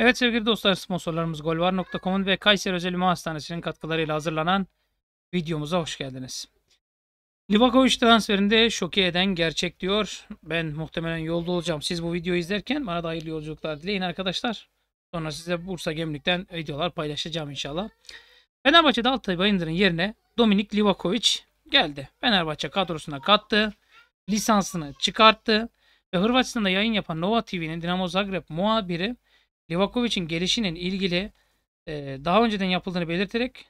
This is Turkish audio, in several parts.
Evet sevgili dostlar sponsorlarımız golvar.com'un ve Kayseri Özel Ümma Hastanesi'nin katkılarıyla hazırlanan videomuza hoş geldiniz. Livakovic transferinde şoke eden gerçek diyor. Ben muhtemelen yolda olacağım. Siz bu videoyu izlerken bana da hayırlı yolculuklar dileyin arkadaşlar. Sonra size Bursa Gemlik'ten videolar paylaşacağım inşallah. Fenerbahçe'de Altay Bayındır'ın yerine Dominik Livakovic geldi. Fenerbahçe kadrosuna kattı. Lisansını çıkarttı. Ve Hırvatistan'da yayın yapan Nova TV'nin Dinamo Zagreb muhabiri Livakovic'in gelişinin ilgili e, daha önceden yapıldığını belirterek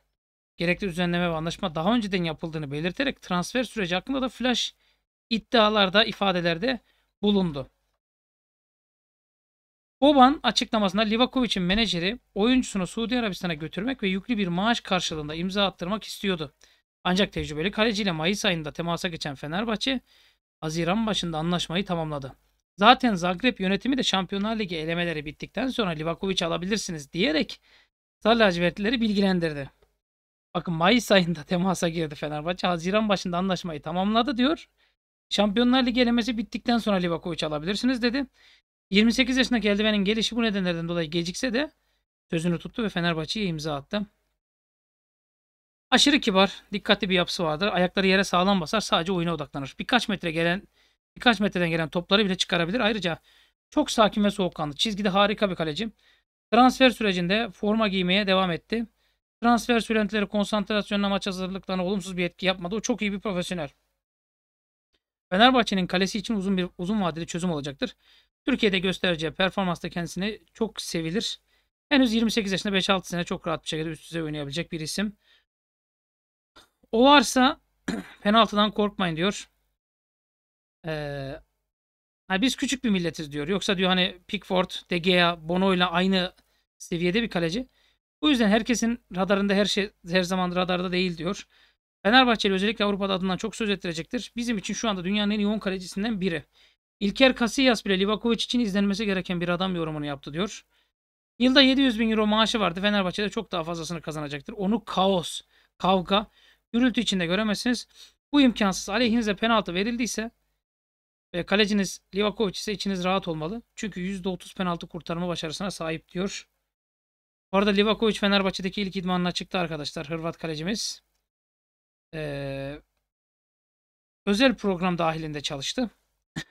gerekli düzenleme ve anlaşma daha önceden yapıldığını belirterek transfer süreci hakkında da flash iddialarda ifadelerde bulundu. Boban açıklamasında Livakovic'in menajeri oyuncusunu Suudi Arabistan'a götürmek ve yüklü bir maaş karşılığında imza attırmak istiyordu. Ancak tecrübeli kaleciyle Mayıs ayında temasa geçen Fenerbahçe Haziran başında anlaşmayı tamamladı. Zaten Zagreb yönetimi de Şampiyonlar Ligi elemeleri bittikten sonra Livakovic'i alabilirsiniz diyerek sarı lacivertlileri bilgilendirdi. Bakın Mayıs ayında temasa girdi Fenerbahçe. Haziran başında anlaşmayı tamamladı diyor. Şampiyonlar Ligi elemesi bittikten sonra Livakovic alabilirsiniz dedi. 28 geldi eldivenin gelişi bu nedenlerden dolayı gecikse de sözünü tuttu ve Fenerbahçe'ye imza attı. Aşırı kibar, dikkatli bir yapısı vardır. Ayakları yere sağlam basar, sadece oyuna odaklanır. Birkaç metre gelen Birkaç metreden gelen topları bile çıkarabilir. Ayrıca çok sakin ve soğukkanlı. Çizgide harika bir kaleci. Transfer sürecinde forma giymeye devam etti. Transfer sürentileri konsantrasyonuna maç hazırlıklarına olumsuz bir etki yapmadı. O çok iyi bir profesyonel. Fenerbahçe'nin kalesi için uzun bir uzun vadeli çözüm olacaktır. Türkiye'de göstereceği performansta kendisini çok sevilir. Henüz 28 yaşında 5-6 sene çok rahat bir şekilde üst düzey oynayabilecek bir isim. O varsa penaltıdan korkmayın diyor. Ee, hani biz küçük bir milletiz diyor. Yoksa diyor hani Pickford, De Gea, Bono ile aynı seviyede bir kaleci. Bu yüzden herkesin radarında her şey her zaman radarda değil diyor. Fenerbahçeli özellikle Avrupa'da adından çok söz ettirecektir. Bizim için şu anda dünyanın en yoğun kalecisinden biri. İlker Casillas bile Livakovic için izlenmesi gereken bir adam yorumunu yaptı diyor. Yılda 700 bin euro maaşı vardı. Fenerbahçe'de çok daha fazlasını kazanacaktır. Onu kaos, kavga, gürültü içinde göremezsiniz. Bu imkansız. Aleyhinize penaltı verildiyse ve kaleciniz Livakovic ise içiniz rahat olmalı. Çünkü %30 penaltı kurtarma başarısına sahip diyor. Bu arada Livakovic Fenerbahçe'deki ilk idmanına çıktı arkadaşlar. Hırvat kalecimiz. Ee, özel program dahilinde çalıştı.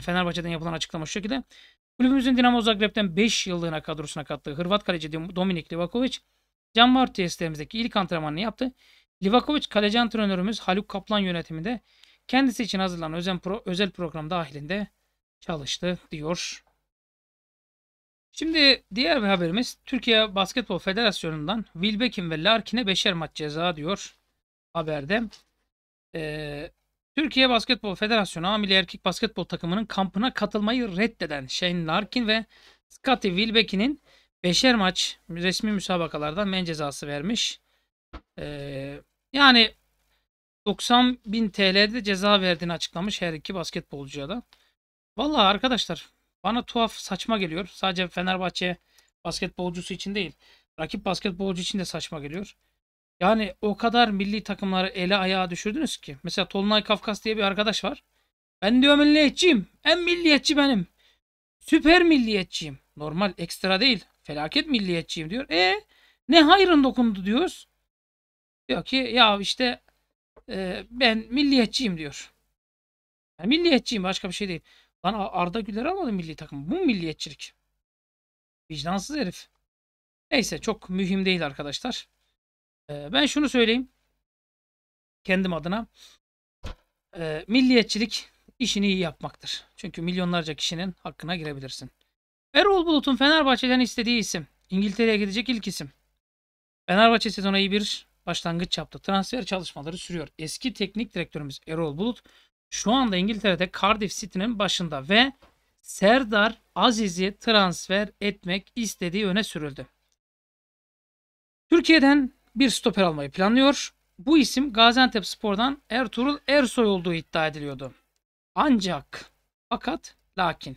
Fenerbahçe'den yapılan açıklama şu şekilde. Kulübümüzün Dinamo Zagreb'den 5 yıllığına kadrosuna kattığı Hırvat kaleci Dominik Livakovic, Can Mar ilk antrenmanını yaptı. Livakovic kaleci antrenörümüz Haluk Kaplan yönetiminde Kendisi için hazırlanan özel, pro, özel program dahilinde çalıştı diyor. Şimdi diğer bir haberimiz Türkiye Basketbol Federasyonu'ndan Wilbekin ve Larkin'e beşer maç ceza diyor haberde. Ee, Türkiye Basketbol Federasyonu Amili Erkek Basketbol Takımı'nın kampına katılmayı reddeden Shane Larkin ve Scotty Wilbekin'in beşer maç resmi müsabakalardan men cezası vermiş. Ee, yani 90 bin TL'de ceza verdiğini açıklamış her iki basketbolcuya da. Vallahi arkadaşlar bana tuhaf saçma geliyor. Sadece Fenerbahçe basketbolcusu için değil. Rakip basketbolcu için de saçma geliyor. Yani o kadar milli takımları ele ayağa düşürdünüz ki. Mesela Tolunay Kafkas diye bir arkadaş var. Ben diyor milliyetçiyim. En milliyetçi benim. Süper milliyetçiyim. Normal ekstra değil. Felaket milliyetçiyim diyor. E ne hayrın dokundu diyoruz. Diyor ki ya işte e, ben milliyetçiyim diyor. Yani milliyetçiyim başka bir şey değil. Lan Arda Güler almadı milli takım. Bu milliyetçilik. Vicdansız herif. Neyse çok mühim değil arkadaşlar. E, ben şunu söyleyeyim. Kendim adına. E, milliyetçilik işini iyi yapmaktır. Çünkü milyonlarca kişinin hakkına girebilirsin. Erol Bulut'un Fenerbahçe'den istediği isim. İngiltere'ye gidecek ilk isim. Fenerbahçe sezona iyi bir başlangıç yaptı. Transfer çalışmaları sürüyor. Eski teknik direktörümüz Erol Bulut şu anda İngiltere'de Cardiff City'nin başında ve Serdar Aziz'i transfer etmek istediği öne sürüldü. Türkiye'den bir stoper almayı planlıyor. Bu isim Gaziantep Spor'dan Ertuğrul Ersoy olduğu iddia ediliyordu. Ancak, fakat, lakin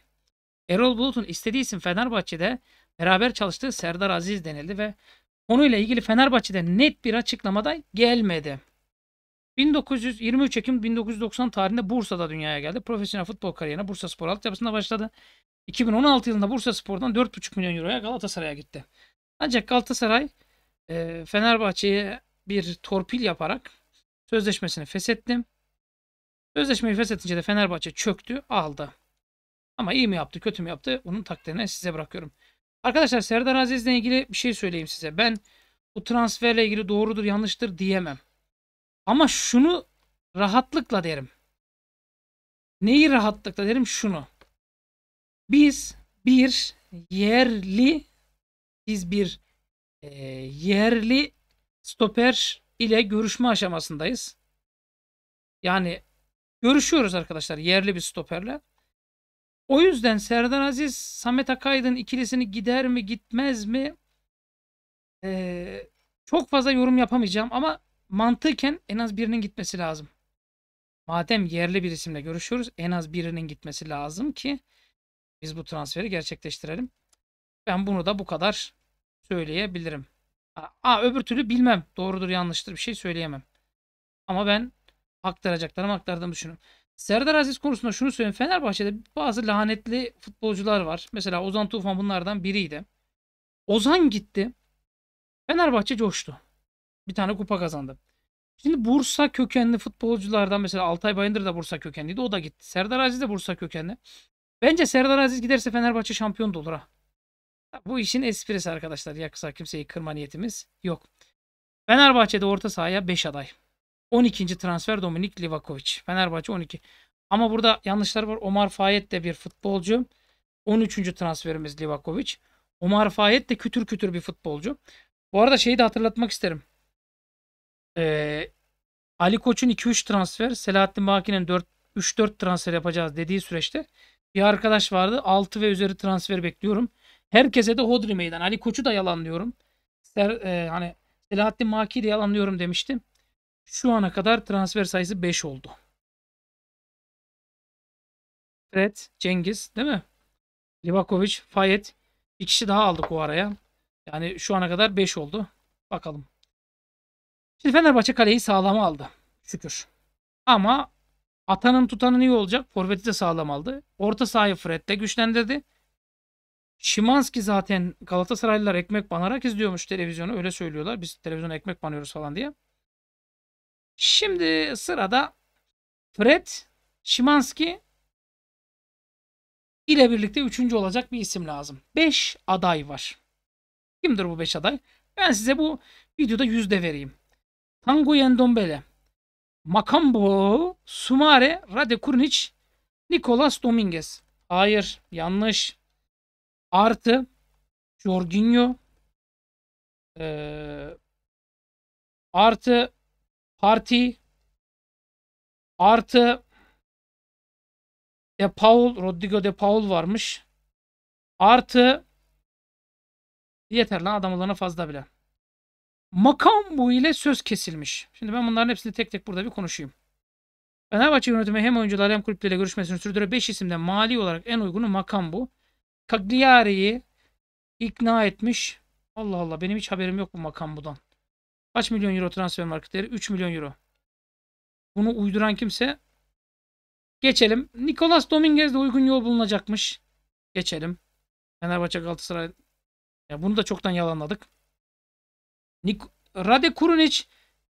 Erol Bulut'un istediği isim Fenerbahçe'de beraber çalıştığı Serdar Aziz denildi ve Konuyla ilgili Fenerbahçe'de net bir açıklamada gelmedi. 1923 Ekim 1990 tarihinde Bursa'da dünyaya geldi. Profesyonel futbol kariyerine Bursa Spor altyapısında başladı. 2016 yılında Bursa Spor'dan 4,5 milyon euroya Galatasaray'a gitti. Ancak Galatasaray e, Fenerbahçe'ye bir torpil yaparak sözleşmesini feshetti. Sözleşmeyi feshetince de Fenerbahçe çöktü, aldı. Ama iyi mi yaptı, kötü mü yaptı? Onun takdirine size bırakıyorum. Arkadaşlar Serdar Aziz'le ilgili bir şey söyleyeyim size. Ben bu transferle ilgili doğrudur yanlıştır diyemem. Ama şunu rahatlıkla derim. Neyi rahatlıkla derim? Şunu. Biz bir yerli biz bir e, yerli stoper ile görüşme aşamasındayız. Yani görüşüyoruz arkadaşlar yerli bir stoperle. O yüzden Serdar Aziz, Samet Akaydın ikilisini gider mi gitmez mi ee, çok fazla yorum yapamayacağım ama mantıken en az birinin gitmesi lazım. Madem yerli bir isimle görüşüyoruz en az birinin gitmesi lazım ki biz bu transferi gerçekleştirelim. Ben bunu da bu kadar söyleyebilirim. Aa, öbür türlü bilmem. Doğrudur yanlıştır bir şey söyleyemem. Ama ben aktaracaklarımı aktardığımı düşünüyorum. Serdar Aziz konusunda şunu söyleyeyim. Fenerbahçe'de bazı lanetli futbolcular var. Mesela Ozan Tufan bunlardan biriydi. Ozan gitti. Fenerbahçe coştu. Bir tane kupa kazandı. Şimdi Bursa kökenli futbolculardan mesela Altay Bayındır da Bursa kökenliydi. O da gitti. Serdar Aziz de Bursa kökenli. Bence Serdar Aziz giderse Fenerbahçe şampiyon da olur ha. Bu işin esprisi arkadaşlar. Yaksa kimseyi kırma niyetimiz yok. Fenerbahçe'de orta sahaya 5 aday. 12. transfer Dominik Livakovic. Fenerbahçe 12. Ama burada yanlışlar var. Omar Fayet de bir futbolcu. 13. transferimiz Livakovic. Omar Fayet de kütür kütür bir futbolcu. Bu arada şeyi de hatırlatmak isterim. Ee, Ali Koç'un 2-3 transfer, Selahattin Baki'nin 3-4 transfer yapacağız dediği süreçte bir arkadaş vardı. 6 ve üzeri transfer bekliyorum. Herkese de hodri meydan. Ali Koç'u da yalanlıyorum. Ser, e, hani Selahattin Maki de yalanlıyorum demiştim. Şu ana kadar transfer sayısı 5 oldu. Fred, Cengiz değil mi? Livakovic, Fayet. Bir kişi daha aldık o araya. Yani şu ana kadar 5 oldu. Bakalım. Şimdi Fenerbahçe kaleyi sağlam aldı. Şükür. Ama atanın tutanın iyi olacak. Forvet'i de sağlam aldı. Orta sahayı Fred de güçlendirdi. Şimanski zaten Galatasaraylılar ekmek banarak izliyormuş televizyonu. Öyle söylüyorlar. Biz televizyona ekmek banıyoruz falan diye. Şimdi sırada Fred Şimanski ile birlikte üçüncü olacak bir isim lazım. Beş aday var. Kimdir bu beş aday? Ben size bu videoda yüzde vereyim. Tango Yendombele, Makambo, Sumare, Rade Kurnic, Nicolas Dominguez. Hayır, yanlış. Artı, Jorginho, ee, artı Parti artı De Paul, Rodrigo De Paul varmış. Artı yeter lan adam olana fazla bile. Makam bu ile söz kesilmiş. Şimdi ben bunların hepsini tek tek burada bir konuşayım. Fenerbahçe yönetimi hem oyuncular hem kulüpleriyle görüşmesini sürdürüyor. 5 isimden mali olarak en uygunu makam bu. Cagliari'yi ikna etmiş. Allah Allah benim hiç haberim yok bu makam Makambu'dan. Kaç milyon euro transfer market değeri? 3 milyon euro. Bunu uyduran kimse geçelim. Nicolas Dominguez de uygun yol bulunacakmış. Geçelim. Fenerbahçe Galatasaray ya bunu da çoktan yalanladık. Nik Rade Kurunic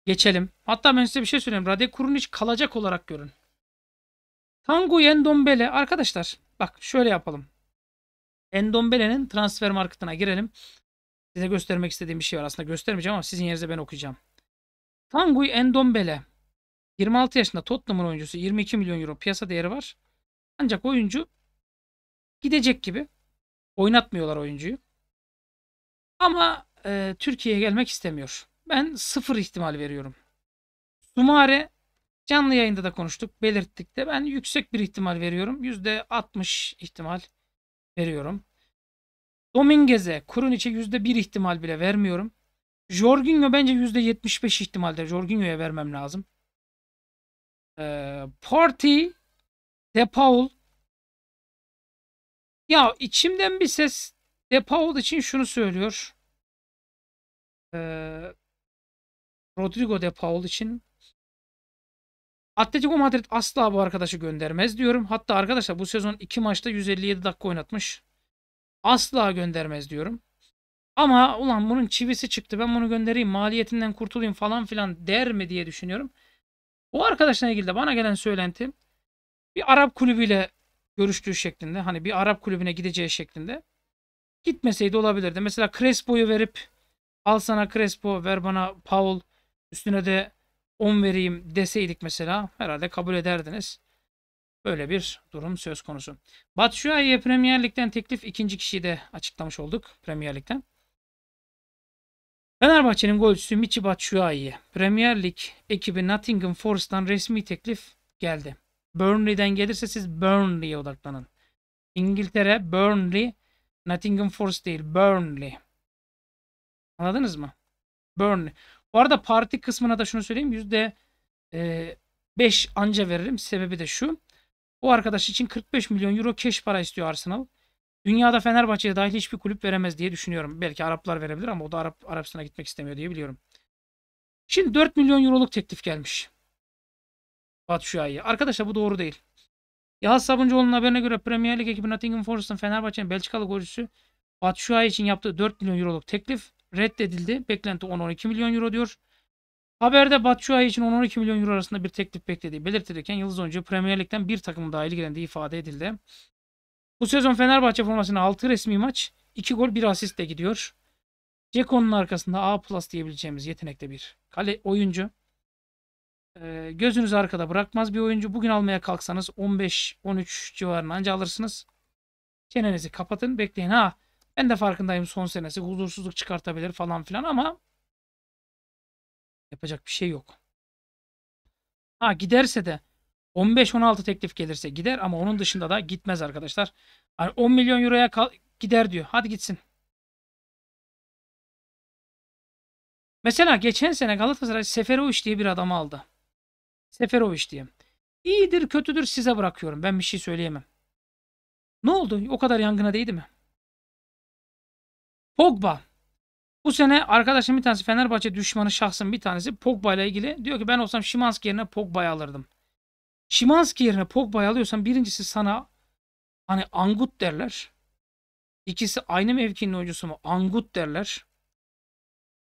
geçelim. Hatta ben size bir şey söyleyeyim. Rade Kurunic kalacak olarak görün. Tango Endombele arkadaşlar bak şöyle yapalım. Endombele'nin transfer marketine girelim. Size göstermek istediğim bir şey var. Aslında göstermeyeceğim ama sizin yerinize ben okuyacağım. Tanguy Endombele. 26 yaşında Tottenham'ın oyuncusu. 22 milyon euro piyasa değeri var. Ancak oyuncu gidecek gibi. Oynatmıyorlar oyuncuyu. Ama e, Türkiye'ye gelmek istemiyor. Ben sıfır ihtimal veriyorum. Sumare canlı yayında da konuştuk. Belirttik de ben yüksek bir ihtimal veriyorum. %60 ihtimal veriyorum. Dominguez'e Kuruniç'e %1 ihtimal bile vermiyorum. Jorginho bence %75 ihtimalde Jorginho'ya vermem lazım. Ee, Party, De Paul. Ya içimden bir ses De Paul için şunu söylüyor. Ee, Rodrigo De Paul için Atletico Madrid asla bu arkadaşı göndermez diyorum. Hatta arkadaşlar bu sezon 2 maçta 157 dakika oynatmış. Asla göndermez diyorum. Ama ulan bunun çivisi çıktı ben bunu göndereyim maliyetinden kurtulayım falan filan der mi diye düşünüyorum. O arkadaşla ilgili de bana gelen söylenti bir Arap kulübüyle görüştüğü şeklinde hani bir Arap kulübüne gideceği şeklinde gitmeseydi olabilirdi. Mesela Crespo'yu verip al sana Crespo ver bana Paul üstüne de 10 vereyim deseydik mesela herhalde kabul ederdiniz. Böyle bir durum söz konusu. Batshuayi'ye Premier Lig'den teklif ikinci kişiyi de açıklamış olduk Premier Lig'den. Fenerbahçe'nin golcüsü Michi Batshuayi'ye Premier Lig ekibi Nottingham Forest'tan resmi teklif geldi. Burnley'den gelirse siz Burnley'e odaklanın. İngiltere, Burnley, Nottingham Forest değil, Burnley. Anladınız mı? Burnley. Bu arada parti kısmına da şunu söyleyeyim. %5 e, anca veririm. Sebebi de şu. Bu arkadaş için 45 milyon euro keş para istiyor Arsenal. Dünyada Fenerbahçe'ye dahil hiçbir kulüp veremez diye düşünüyorum. Belki Araplar verebilir ama o da Arap, Arapistan'a gitmek istemiyor diye biliyorum. Şimdi 4 milyon euroluk teklif gelmiş. Batu Şua'yı. Arkadaşlar bu doğru değil. Yağız Sabuncuoğlu'nun haberine göre Premier League ekibi Nottingham Forest'ın Fenerbahçe'nin Belçikalı golcüsü Batu Şua'yı için yaptığı 4 milyon euroluk teklif reddedildi. Beklenti 10-12 milyon euro diyor. Haberde Batshuayi için 10-12 milyon euro arasında bir teklif beklediği belirtilirken Yıldız oyuncu Premier Lig'den bir takım daha ilgilendiği ifade edildi. Bu sezon Fenerbahçe formasına 6 resmi maç, 2 gol 1 asistle gidiyor. Ceko'nun arkasında A plus diyebileceğimiz yetenekte bir kale oyuncu. E, gözünüzü arkada bırakmaz bir oyuncu. Bugün almaya kalksanız 15-13 civarına anca alırsınız. Çenenizi kapatın bekleyin. Ha ben de farkındayım son senesi huzursuzluk çıkartabilir falan filan ama Yapacak bir şey yok. Ha giderse de 15-16 teklif gelirse gider ama onun dışında da gitmez arkadaşlar. Hani 10 milyon euroya gider diyor. Hadi gitsin. Mesela geçen sene Galatasaray Seferovic diye bir adamı aldı. Seferovic diye. İyidir kötüdür size bırakıyorum. Ben bir şey söyleyemem. Ne oldu? O kadar yangına değdi mi? Pogba. Bu sene arkadaşım bir tanesi Fenerbahçe düşmanı şahsın bir tanesi Pogba ile ilgili diyor ki ben olsam Şimanski yerine Pogba'yı alırdım. Şimanski yerine Pogba'yı alıyorsan birincisi sana hani angut derler. İkisi aynı mevkinin oyuncusu mu? Angut derler.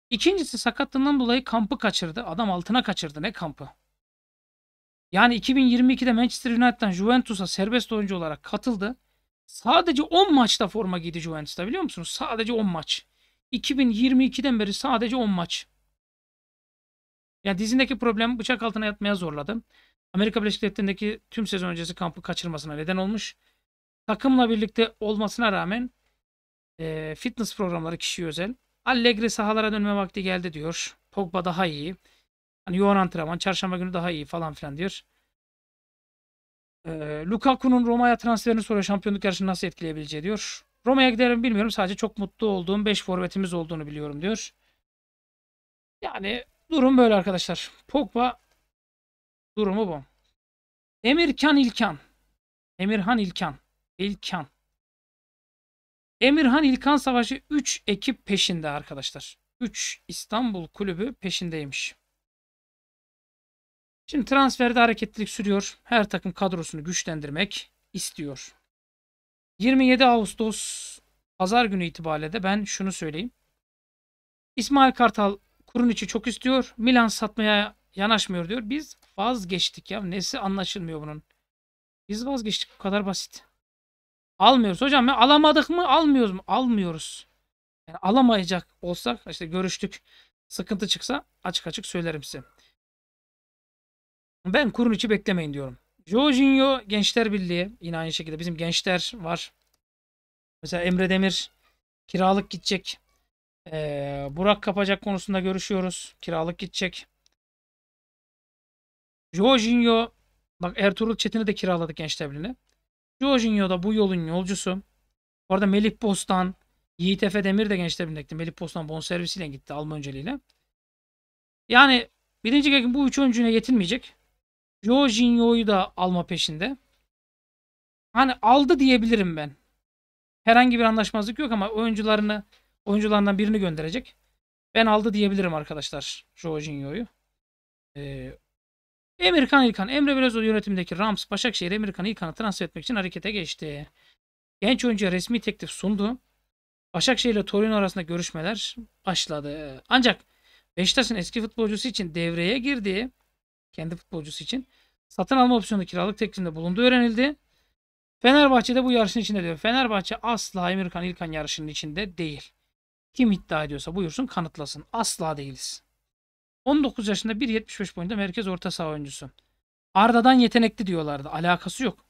İkincisi sakatlığından dolayı kampı kaçırdı. Adam altına kaçırdı. Ne kampı? Yani 2022'de Manchester United'dan Juventus'a serbest oyuncu olarak katıldı. Sadece 10 maçta forma giydi Juventus'ta biliyor musunuz? Sadece 10 maç. 2022'den beri sadece 10 maç. Yani dizindeki problem bıçak altına yatmaya zorladı. Amerika Birleşik Devletleri'ndeki tüm sezon öncesi kampı kaçırmasına neden olmuş. Takımla birlikte olmasına rağmen e, fitness programları kişiye özel. Allegri sahalara dönme vakti geldi diyor. Pogba daha iyi. Hani yoğun antrenman, çarşamba günü daha iyi falan filan diyor. E, Lukaku'nun Roma'ya transferini sonra şampiyonluk yarışını nasıl etkileyebileceği diyor. Roma'ya giderim bilmiyorum. Sadece çok mutlu olduğum 5 forvetimiz olduğunu biliyorum diyor. Yani durum böyle arkadaşlar. Pogba durumu bu. Emirkan İlkan. Emirhan İlkan. İlkan. Emirhan İlkan Savaşı 3 ekip peşinde arkadaşlar. 3 İstanbul kulübü peşindeymiş. Şimdi transferde hareketlilik sürüyor. Her takım kadrosunu güçlendirmek istiyor. 27 Ağustos pazar günü itibariyle de ben şunu söyleyeyim. İsmail Kartal kurun içi çok istiyor. Milan satmaya yanaşmıyor diyor. Biz vazgeçtik ya. Nesi anlaşılmıyor bunun. Biz vazgeçtik. Bu kadar basit. Almıyoruz hocam. Ya alamadık mı? Almıyoruz mu? Almıyoruz. Yani alamayacak olsak işte görüştük. Sıkıntı çıksa açık açık söylerim size. Ben kurun içi beklemeyin diyorum. Jorginho Gençler Birliği. Yine aynı şekilde bizim gençler var. Mesela Emre Demir kiralık gidecek. Ee, Burak Kapacak konusunda görüşüyoruz. Kiralık gidecek. Jorginho bak Ertuğrul Çetin'i de kiraladık Gençler Birliği'ne. Jorginho da bu yolun yolcusu. Bu arada Melih Bostan, Yiğit Efe Demir de Gençler Birliği'ne gitti. Melih Bostan bonservisiyle gitti Alman önceliğiyle. Yani birinci ligin bu üç oyuncuyla yetinmeyecek. Jo Jorginho'yu da alma peşinde. Hani aldı diyebilirim ben. Herhangi bir anlaşmazlık yok ama oyuncularını oyuncularından birini gönderecek. Ben aldı diyebilirim arkadaşlar Jorginho'yu. Ee, Emirkan İlkan, Emre Belözoğlu yönetimindeki Rams, Başakşehir Emirkan İlkan'ı transfer etmek için harekete geçti. Genç oyuncuya resmi teklif sundu. Başakşehir ile Torino arasında görüşmeler başladı. Ancak Beşiktaş'ın eski futbolcusu için devreye girdiği kendi futbolcusu için. Satın alma opsiyonu kiralık teklifinde bulunduğu öğrenildi. Fenerbahçe'de bu yarışın içinde diyor. Fenerbahçe asla Emirkan İlkan yarışının içinde değil. Kim iddia ediyorsa buyursun kanıtlasın. Asla değiliz. 19 yaşında 1.75 boyunda merkez orta saha oyuncusu. Arda'dan yetenekli diyorlardı. Alakası yok.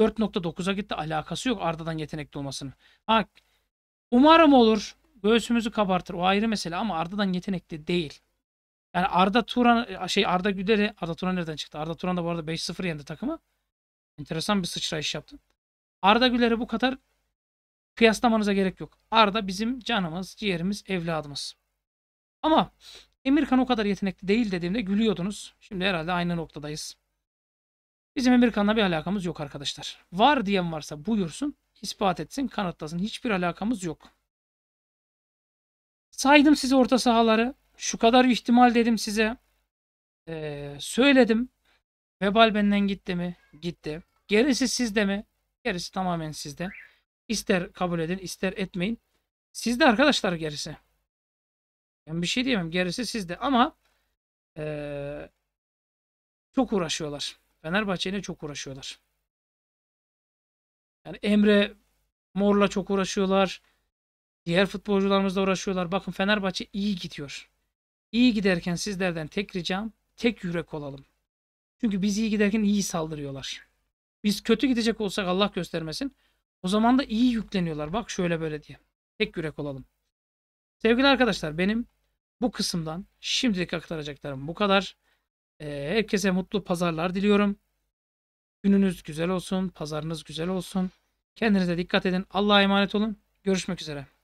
4.9'a gitti. Alakası yok Arda'dan yetenekli olmasının. Ha, umarım olur. Göğsümüzü kabartır. O ayrı mesele ama Arda'dan yetenekli değil. Yani Arda Turan e, şey Arda Güler'i e, Arda Turan nereden çıktı? Arda Turan da bu arada 5-0 yendi takımı. Enteresan bir sıçrayış yaptı. Arda Güler'i bu kadar kıyaslamanıza gerek yok. Arda bizim canımız, ciğerimiz, evladımız. Ama Emirkan o kadar yetenekli değil dediğimde gülüyordunuz. Şimdi herhalde aynı noktadayız. Bizim Emirkan'la bir alakamız yok arkadaşlar. Var diyen varsa buyursun, ispat etsin, kanıtlasın. Hiçbir alakamız yok. Saydım size orta sahaları. Şu kadar ihtimal dedim size. Ee, söyledim. Vebal benden gitti mi? Gitti. Gerisi sizde mi? Gerisi tamamen sizde. İster kabul edin ister etmeyin. Sizde arkadaşlar gerisi. Ben bir şey diyemem. Gerisi sizde ama ee, çok uğraşıyorlar. Fenerbahçe çok uğraşıyorlar. Yani Emre Mor'la çok uğraşıyorlar. Diğer futbolcularımızla uğraşıyorlar. Bakın Fenerbahçe iyi gidiyor. İyi giderken sizlerden tek ricam tek yürek olalım. Çünkü biz iyi giderken iyi saldırıyorlar. Biz kötü gidecek olsak Allah göstermesin. O zaman da iyi yükleniyorlar. Bak şöyle böyle diye. Tek yürek olalım. Sevgili arkadaşlar benim bu kısımdan şimdilik aktaracaklarım bu kadar. Ee, herkese mutlu pazarlar diliyorum. Gününüz güzel olsun, pazarınız güzel olsun. Kendinize dikkat edin. Allah'a emanet olun. Görüşmek üzere.